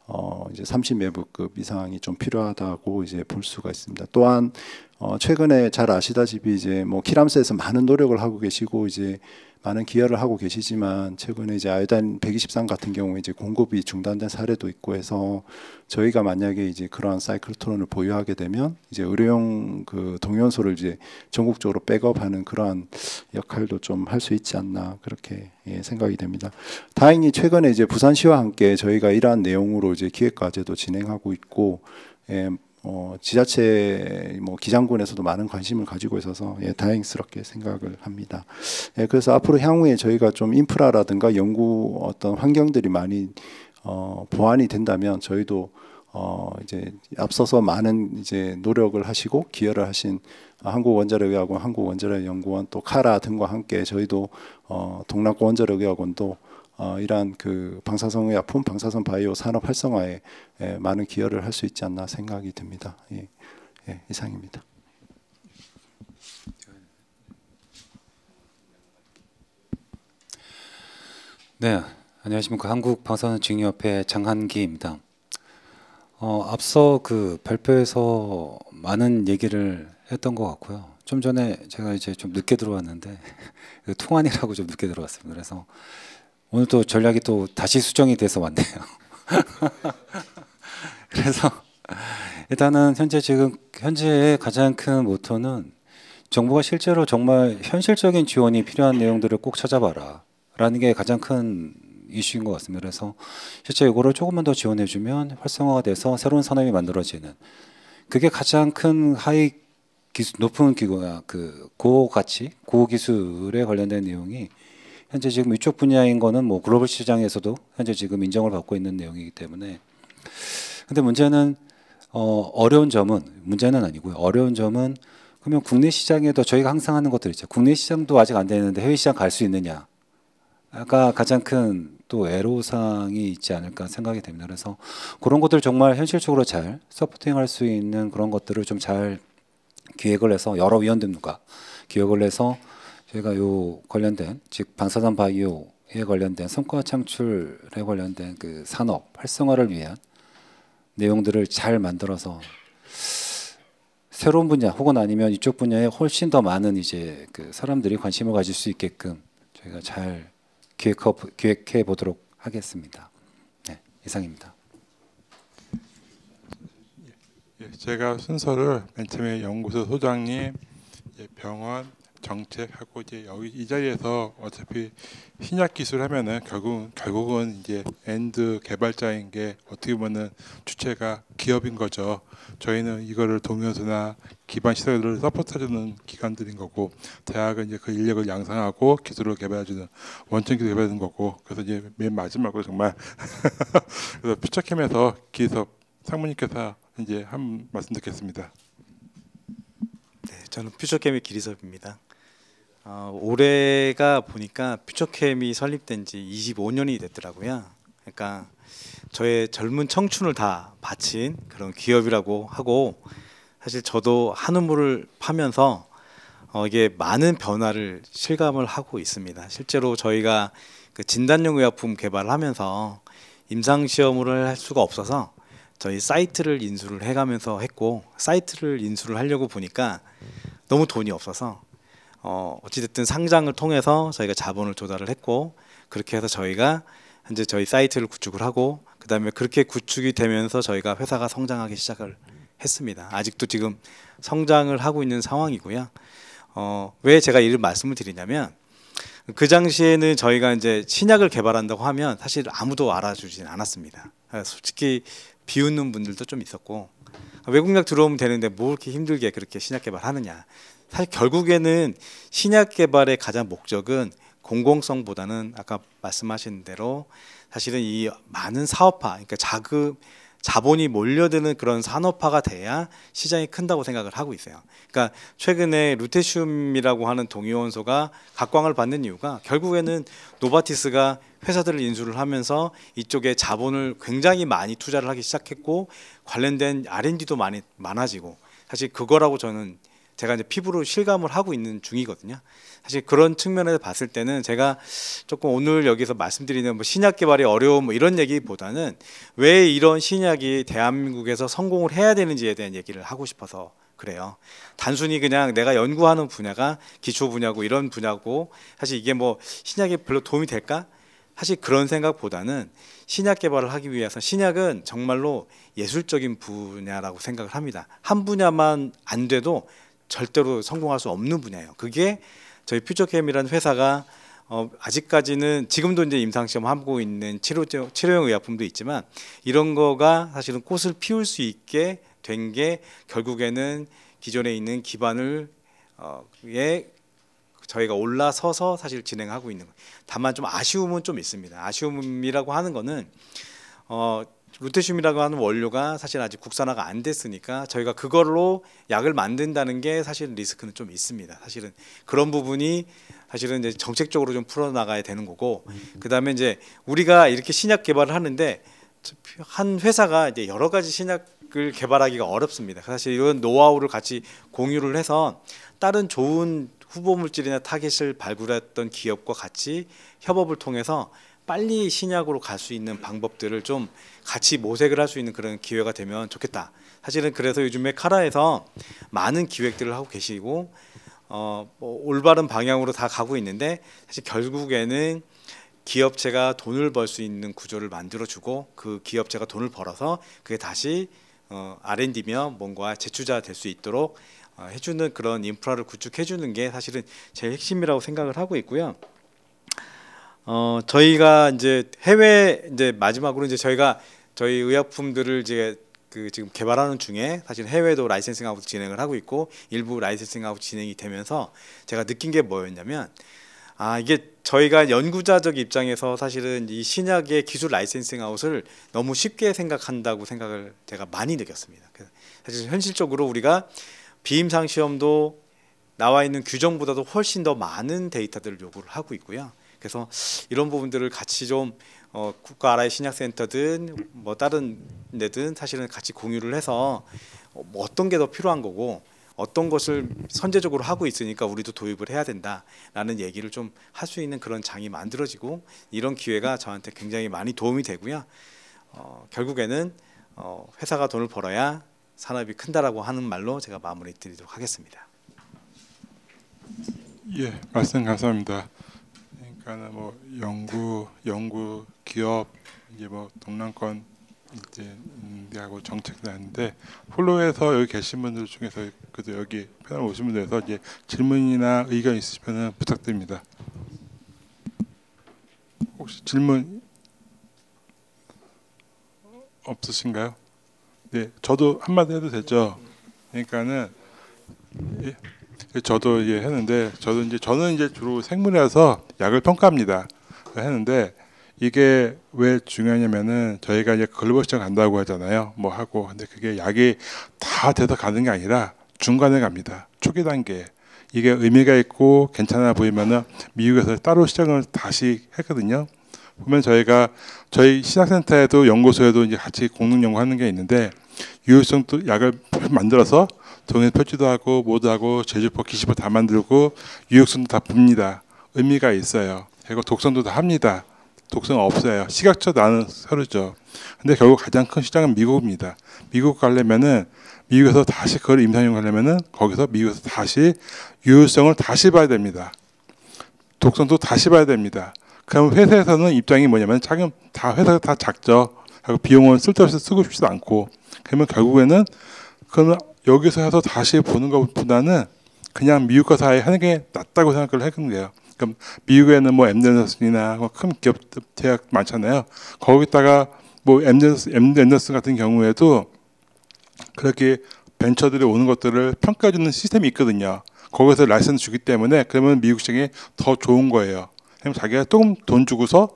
어 이제 30매부급 이상이 좀 필요하다고 이제 볼 수가 있습니다. 또한 어 최근에 잘 아시다시피 이제 뭐 키람스에서 많은 노력을 하고 계시고 이제 많은 기여를 하고 계시지만 최근에 이제 아이়ো단123 같은 경우에 이제 공급이 중단된 사례도 있고 해서 저희가 만약에 이제 그러한 사이클로트론을 보유하게 되면 이제 의료용 그 동연소를 이제 전국적으로 백업하는 그러한 역할도 좀 할 수 있지 않나 그렇게 예, 생각이 됩니다. 다행히 최근에 이제 부산시와 함께 저희가 이러한 내용으로 이제 기획 과제도 진행하고 있고 예, 어, 지자체 뭐 기장군에서도 많은 관심을 가지고 있어서 예, 다행스럽게 생각을 합니다. 예, 그래서 앞으로 향후에 저희가 좀 인프라라든가 연구 어떤 환경들이 많이 어, 보완이 된다면 저희도 어, 이제 앞서서 많은 이제 노력을 하시고 기여를 하신 한국원자력의학원, 한국원자력연구원 또 카라 등과 함께 저희도 어, 동락원자력의학원도 어, 이러한 그 방사성 의약품, 방사선 바이오 산업 활성화에 예, 많은 기여를 할 수 있지 않나 생각이 듭니다. 예, 예, 이상입니다. 네, 안녕하십니까 한국 방사선 증인협회 장한기입니다. 어, 앞서 그 발표에서 많은 얘기를 했던 것 같고요. 좀 전에 제가 이제 좀 늦게 들어왔는데 그 통안이라고 좀 늦게 들어왔습니다. 그래서 오늘 또 전략이 또 다시 수정이 돼서 왔네요. 그래서 일단은 현재 지금 현재의 가장 큰 모토는 정부가 실제로 정말 현실적인 지원이 필요한 내용들을 꼭 찾아봐라. 라는 게 가장 큰 이슈인 것 같습니다. 그래서 실제 이거를 조금만 더 지원해주면 활성화가 돼서 새로운 산업이 만들어지는 그게 가장 큰 하이 기술, 높은 기구, 아, 그 고가치, 고기술에 관련된 내용이 현재 지금 위쪽 분야인 거는 뭐 글로벌 시장에서도 현재 지금 인정을 받고 있는 내용이기 때문에 근데 문제는 어, 어려운 점은 문제는 아니고요. 어려운 점은 그러면 국내 시장에도 저희가 항상 하는 것들 있죠. 국내 시장도 아직 안 되는데 해외 시장 갈 수 있느냐. 아까 가장 큰 또 애로사항이 있지 않을까 생각이 됩니다. 그래서 그런 것들 정말 현실적으로 잘 서포팅할 수 있는 그런 것들을 좀 잘 기획을 해서 여러 위원들과 기획을 해서 저희가 요 관련된 즉 방사선 바이오에 관련된 성과 창출에 관련된 그 산업 활성화를 위한 내용들을 잘 만들어서 새로운 분야 혹은 아니면 이쪽 분야에 훨씬 더 많은 이제 그 사람들이 관심을 가질 수 있게끔 저희가 잘 기획해 보도록 하겠습니다. 네, 이상입니다. 예, 예, 제가 순서를 맨 처음에 연구소 소장님, 예, 병원, 정책하고 이제 여기 이 자리에서 어차피 신약 기술 하면은 결국 결국은 이제 엔드 개발자인 게 어떻게 보면은 주체가 기업인 거죠. 저희는 이거를 동요소나 기반 시설을 서포트해주는 기관들인 거고 대학은 이제 그 인력을 양성하고 기술을 개발해주는 원천 기술 개발하는 거고 그래서 이제 맨 마지막으로 정말 그래서 퓨처캠에서 기섭 상무님께서 이제 한 말씀 듣겠습니다. 네, 저는 퓨처캠의 기리섭입니다. 어, 올해가 보니까 퓨처캠이 설립된 지 25년이 됐더라고요. 그러니까 저의 젊은 청춘을 다 바친 그런 기업이라고 하고 사실 저도 한우물을 파면서 어, 이게 많은 변화를 실감을 하고 있습니다. 실제로 저희가 그 진단용 의약품 개발을 하면서 임상 시험을 할 수가 없어서 저희 사이트를 인수를 해가면서 했고 사이트를 인수를 하려고 보니까 너무 돈이 없어서 어, 어찌됐든 상장을 통해서 저희가 자본을 조달을 했고 그렇게 해서 저희가 현재 저희 사이트를 구축을 하고 그다음에 그렇게 구축이 되면서 저희가 회사가 성장하기 시작을 했습니다. 아직도 지금 성장을 하고 있는 상황이고요. 어, 왜 제가 이를 말씀을 드리냐면 그 당시에는 저희가 이제 신약을 개발한다고 하면 사실 아무도 알아주진 않았습니다. 아, 솔직히 비웃는 분들도 좀 있었고 외국 약 들어오면 되는데 뭐 이렇게 힘들게 그렇게 신약 개발하느냐. 사실 결국에는 신약 개발의 가장 목적은 공공성보다는 아까 말씀하신 대로 사실은 이 많은 사업화, 그러니까 자금 자본이 몰려드는 그런 산업화가 돼야 시장이 큰다고 생각을 하고 있어요. 그러니까 최근에 루테슘이라고 하는 동위원소가 각광을 받는 이유가 결국에는 노바티스가 회사들을 인수를 하면서 이쪽에 자본을 굉장히 많이 투자를 하기 시작했고 관련된 R&D도 많이 많아지고 사실 그거라고 저는 제가 이제 피부로 실감을 하고 있는 중이거든요. 사실 그런 측면에서 봤을 때는 제가 조금 오늘 여기서 말씀드리는 뭐 신약 개발이어려운뭐 이런 얘기보다는 왜 이런 신약이 대한민국에서 성공을 해야 되는지에 대한 얘기를 하고 싶어서 그래요. 단순히 그냥 내가 연구하는 분야가 기초 분야고 이런 분야고 사실 이게 뭐 신약에 별로 도움이 될까? 사실 그런 생각보다는 신약 개발을 하기 위해서 신약은 정말로 예술적인 분야라고 생각을 합니다. 한 분야만 안 돼도 절대로 성공할 수 없는 분야예요. 그게 저희 퓨처캠이라는 회사가 어, 아직까지는 지금도 이제 임상시험 하고 있는 치료, 치료용 의약품도 있지만 이런 거가 사실은 꽃을 피울 수 있게 된 게 결국에는 기존에 있는 기반을 어에 저희가 올라서서 사실 진행하고 있는 거 다만 좀 아쉬움은 좀 있습니다. 아쉬움이라고 하는 거는 어 루테슘이라고 하는 원료가 사실 아직 국산화가 안 됐으니까 저희가 그걸로 약을 만든다는 게 사실 리스크는 좀 있습니다. 사실은 그런 부분이 사실은 이제 정책적으로 좀 풀어 나가야 되는 거고 그다음에 이제 우리가 이렇게 신약 개발을 하는데 한 회사가 이제 여러 가지 신약을 개발하기가 어렵습니다. 사실 이런 노하우를 같이 공유를 해서 다른 좋은 후보 물질이나 타겟을 발굴했던 기업과 같이 협업을 통해서 빨리 신약으로 갈 수 있는 방법들을 좀 같이 모색을 할 수 있는 그런 기회가 되면 좋겠다. 사실은 그래서 요즘에 카라에서 많은 기획들을 하고 계시고 어, 뭐 올바른 방향으로 다 가고 있는데 사실 결국에는 기업체가 돈을 벌 수 있는 구조를 만들어주고 그 기업체가 돈을 벌어서 그게 다시 어, R&D며 뭔가 제투자될 수 있도록 어, 해주는 그런 인프라를 구축해주는 게 사실은 제 핵심이라고 생각을 하고 있고요. 어, 저희가 이제 해외 이제 마지막으로 이제 저희가 저희 의약품들을 이제 그 지금 개발하는 중에 사실 해외도 라이센싱 아웃 진행을 하고 있고 일부 라이센싱 아웃 진행이 되면서 제가 느낀 게 뭐였냐면 아 이게 저희가 연구자적 입장에서 사실은 이 신약의 기술 라이센싱 아웃을 너무 쉽게 생각한다고 생각을 제가 많이 느꼈습니다. 사실 현실적으로 우리가 비임상 시험도 나와 있는 규정보다도 훨씬 더 많은 데이터들을 요구를 하고 있고요. 그래서 이런 부분들을 같이 좀 어, 국가 아라의 신약센터든 뭐 다른 데든 사실은 같이 공유를 해서 어, 뭐 어떤 게 더 필요한 거고 어떤 것을 선제적으로 하고 있으니까 우리도 도입을 해야 된다라는 얘기를 좀 할 수 있는 그런 장이 만들어지고 이런 기회가 저한테 굉장히 많이 도움이 되고요. 어, 결국에는 어, 회사가 돈을 벌어야 산업이 큰다라고 하는 말로 제가 마무리 드리도록 하겠습니다. 예, 말씀 감사합니다. 그러니까는 뭐 연구, 연구 기업 이제 뭐 동남권 이제 하고 정책을 하는데 홀로에서 여기 계신 분들 중에서 그래도 여기 패널 오신 분들에서 이제 질문이나 의견 있으시면 부탁드립니다. 혹시 질문 없으신가요? 네, 저도 한마디 해도 되죠. 그러니까는 예. 저도 이제 했는데 저도 이제 저는 이제 주로 생물이라서 약을 평가합니다. 했는데 이게 왜 중요하냐면은 저희가 이제 글로벌 시장 간다고 하잖아요. 뭐 하고 근데 그게 약이 다 돼서 가는 게 아니라 중간에 갑니다. 초기 단계. 이게 의미가 있고 괜찮아 보이면은 미국에서 따로 시장을 다시 했거든요. 보면 저희가 저희 시장센터에도 연구소에도 이제 같이 공동 연구하는 게 있는데 유효성 또 약을 만들어서 동해 표지도 하고 모드 하고 제주포 기시포 다 만들고 유역선도 다봅니다 의미가 있어요. 그리고 독선도 다 합니다. 독선 없어요. 시각처 나는 서류죠. 근데 결국 가장 큰 시장은 미국입니다. 미국 가려면은 미국에서 다시 그걸 임상용 하려면은 거기서 미국에서 다시 유효성을 다시 봐야 됩니다. 독선도 다시 봐야 됩니다. 그럼 회사에서는 입장이 뭐냐면 자금 다 회사가 다 작죠. 비용은 쓸데없이 쓰고 싶지도 않고 그러면 결국에는 그건 여기서 해서 다시 보는 것보다는 그냥 미국 과사에 하는 게 낫다고 생각을 했는 거요 그럼 미국에는 뭐 엠젠더슨이나 뭐 큰 기업 대학 많잖아요. 거기다가 뭐 엠젠더슨, 엠젠더슨 같은 경우에도 그렇게 벤처들이 오는 것들을 평가해주는 시스템이 있거든요. 거기서 라이센스 주기 때문에 그러면 미국 시장이 더 좋은 거예요. 그럼 자기가 조금 돈 주고서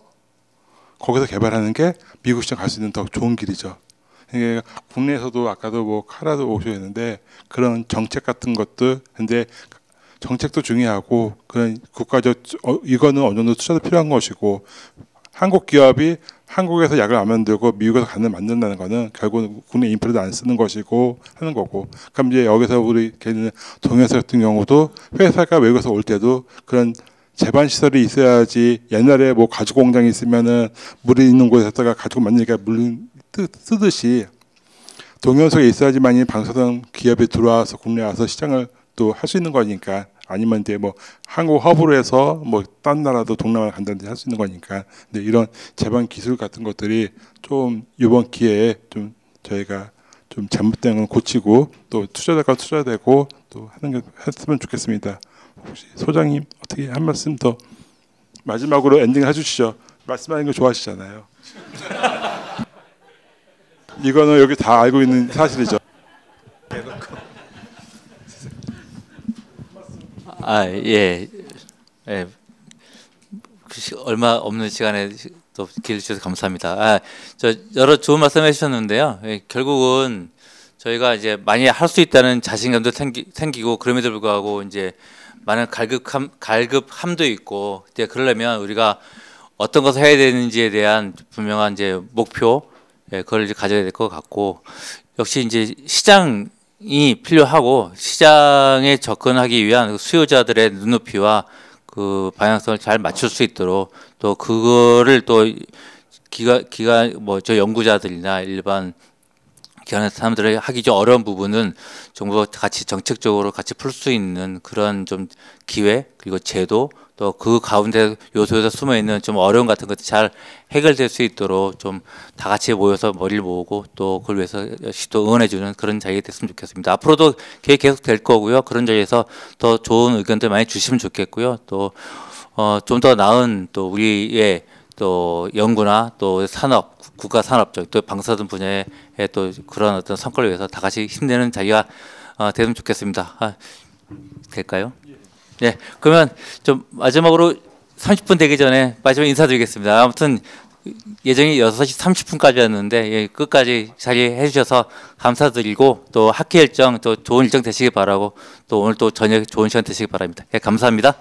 거기서 개발하는 게 미국 시장 갈 수 있는 더 좋은 길이죠. 그 국내에서도 아까도 뭐 카라도 오셨는데 그런 정책 같은 것들 근데 정책도 중요하고 그런 국가적 어, 이거는 어느 정도 투자도 필요한 것이고 한국 기업이 한국에서 약을 안 만들고 미국에서 간을 만든다는 거는 결국은 국내 인프라도 안 쓰는 것이고 하는 거고 그럼 이제 여기서 우리 개는 동해서 같은 경우도 회사가 외국에서 올 때도 그런 재반 시설이 있어야지 옛날에 뭐 가죽 공장이 있으면은 물이 있는 곳에다가 가죽 만드니까 물 뜨듯이 동요 속에 있어야지만이 방사선 기업이 들어와서 국내에 와서 시장을 또 할 수 있는 거니까 아니면 이제 뭐 한국 허브로 해서 뭐 딴 나라도 동남아 간다든지 할 수 있는 거니까 근데 이런 재반 기술 같은 것들이 좀 이번 기회에 좀 저희가 좀 잘못된 건 고치고 또 투자자가 투자되고 또 하는 게 했으면 좋겠습니다. 혹시 소장님 어떻게 한 말씀 더 마지막으로 엔딩 해주시죠. 말씀하는 거 좋아하시잖아요. 이거는 여기 다 알고 있는 사실이죠. 아 예, 예. 그 얼마 없는 시간에 또 기회 주셔서 감사합니다. 아, 저 여러 좋은 말씀 해주셨는데요. 예, 결국은 저희가 이제 많이 할 수 있다는 자신감도 생기, 생기고 그럼에도 불구하고 이제 많은 갈급함 갈급함도 있고 그때 그러려면 우리가 어떤 것을 해야 되는지에 대한 분명한 이제 목표 예, 그걸 이제 가져야 될 것 같고 역시 이제 시장이 필요하고 시장에 접근하기 위한 그 수요자들의 눈높이와 그 방향성을 잘 맞출 수 있도록 또 그거를 또 기가 기가 뭐 저 연구자들이나 일반 기관의 사람들이 하기 좀 어려운 부분은 정부가 같이 정책적으로 같이 풀 수 있는 그런 좀 기회 그리고 제도 또그 가운데 요소에서 숨어 있는 좀 어려움 같은 것들 잘 해결될 수 있도록 좀 다 같이 모여서 머리를 모으고 또 그걸 위해서 시도 응원해주는 그런 자리가 됐으면 좋겠습니다. 앞으로도 계속 될 거고요. 그런 자리에서 더 좋은 의견들 많이 주시면 좋겠고요. 또 어, 좀 더 나은 또 우리의 또 연구나 또 산업 국가 산업적 또 방사선 분야에 또 그런 어떤 성과를 위해서 다 같이 힘내는 자리가 어, 되면 좋겠습니다. 아, 될까요? 네, 그러면 좀 마지막으로 30분 되기 전에 마지막 인사드리겠습니다. 아무튼 예정이 6시 30분까지였는데 예, 끝까지 자리해 주셔서 감사드리고 또 학회 일정 또 좋은 일정 되시길 바라고 또 오늘 또 저녁 좋은 시간 되시길 바랍니다. 예, 감사합니다.